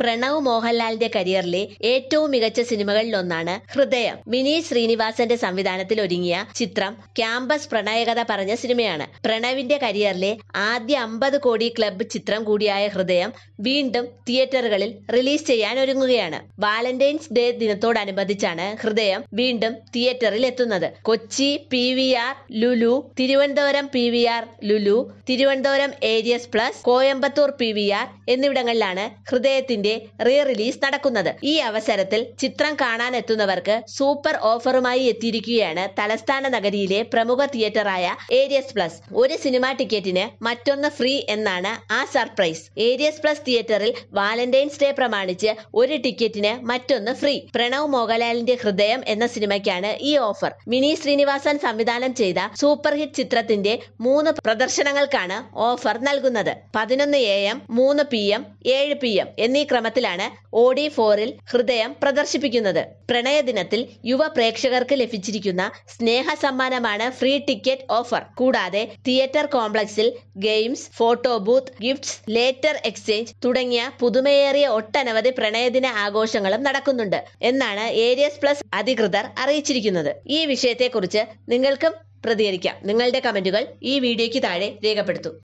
പ്രണവ് മോഹൻലാലിന്റെ കരിയറിലെ ഏറ്റവും മികച്ച സിനിമകളിലൊന്നാണ് ഹൃദയം വിനീത് ശ്രീനിവാസന്റെ സംവിധാനത്തിൽ ഒരുങ്ങിയ ചിത്രം ക്യാമ്പസ് പ്രണയകഥ പറഞ്ഞ സിനിമയാണ് പ്രണവിന്റെ കരിയറിലെ ആദ്യ അമ്പത് കോടി ക്ലബ്ബ് ചിത്രം കൂടിയായ ഹൃദയം വീണ്ടും തിയേറ്ററുകളിൽ റിലീസ് ചെയ്യാൻ ഒരുങ്ങുകയാണ് വാലന്റൈൻസ് ഡേ ദിനത്തോടനുബന്ധിച്ചാണ് ഹൃദയം വീണ്ടും തിയേറ്ററിൽ എത്തുന്നത് Kochi P V R Lulu Thiruvananthapuram P V R Lulu Thiruvananthapuram Aries plus Coimbatore P V R എന്നിവിടങ്ങളിലാണ് ഹൃദയത്തിന്റെ ചിത്രത്തിന്റെ റീ റിലീസ് നടക്കുന്നത് ഈ അവസരത്തിൽ ചിത്രം കാണാൻ എത്തുന്നവർക്ക് സൂപ്പർ ഓഫറുമായി എത്തിയിരിക്കുകയാണ് തലസ്ഥാന നഗരിയിലെ പ്രമുഖ തിയേറ്ററായ ഏരിയസ് പ്ലസ് ഒരു സിനിമാ ടിക്കറ്റിന് മറ്റൊന്ന് ഫ്രീ എന്നാണ് ആ സർപ്രൈസ് ഏരിയസ് പ്ലസ് തിയേറ്ററിൽ വാലന്റൈൻസ് ഡേ പ്രമാണിച്ച് ഒരു ടിക്കറ്റിന് മറ്റൊന്ന് ഫ്രീ പ്രണവ് മോഹൻലാലിന്റെ ഹൃദയം എന്ന സിനിമയ്ക്കാണ് ഈ ഓഫർ മിനി ശ്രീനിവാസൻ സംവിധാനം ചെയ്ത സൂപ്പർ ഹിറ്റ് ചിത്രത്തിന്റെ മൂന്ന് പ്രദർശനങ്ങൾക്കാണ് ഓഫർ നൽകുന്നത് പതിനൊന്ന് എ എം മൂന്ന് പി എം ഏഴ് പി എം എന്നീ ക്രമത്തിലാണ് ഓഡി ഫോറിൽ ഹൃദയം പ്രദർശിപ്പിക്കുന്നത് പ്രണയദിനത്തിൽ യുവ പ്രേക്ഷകർക്ക് ലഭിച്ചിരിക്കുന്ന സ്നേഹ സമ്മാനമാണ് ഫ്രീ ടിക്കറ്റ് ഓഫർ കൂടാതെ തിയേറ്റർ കോംപ്ലക്സിൽ games photo booth gifts letter exchange തുടങ്ങിയ പുതുമയേറിയ ഒട്ടനവധി പ്രണയദിന ആഘോഷങ്ങളും നടക്കുന്നുണ്ട് എന്നാണ് ഏരിയസ് പ്ലസ് അധികൃതർ അറിയിച്ചിരിക്കുന്നത് ഈ വിഷയത്തെക്കുറിച്ച് നിങ്ങൾക്കും പ്രതികരിക്കാം നിങ്ങളുടെ കമന്റുകൾ ഈ വീഡിയോയ്ക്ക് താഴെ രേഖപ്പെടുത്തും